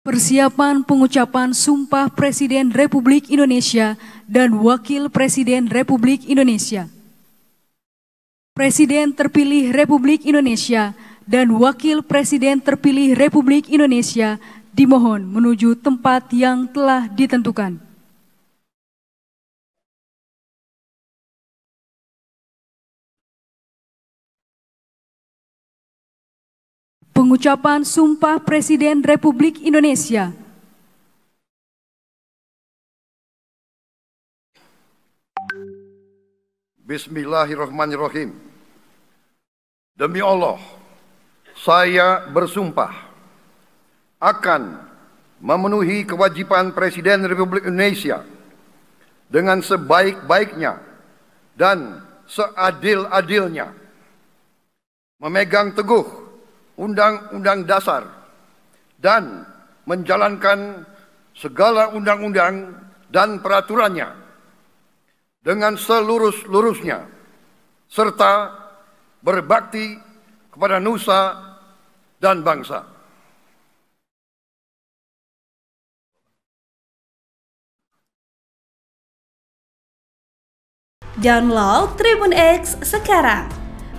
Persiapan pengucapan Sumpah Presiden Republik Indonesia dan Wakil Presiden Republik Indonesia. Presiden terpilih Republik Indonesia dan Wakil Presiden terpilih Republik Indonesia dimohon menuju tempat yang telah ditentukan. Pengucapan Sumpah Presiden Republik Indonesia. Bismillahirrahmanirrahim. Demi Allah, saya bersumpah akan memenuhi kewajiban Presiden Republik Indonesia dengan sebaik-baiknya dan seadil-adilnya, memegang teguh undang-undang dasar dan menjalankan segala undang-undang dan peraturannya dengan selurus-lurusnya serta berbakti kepada nusa dan bangsa. Download Tribun X sekarang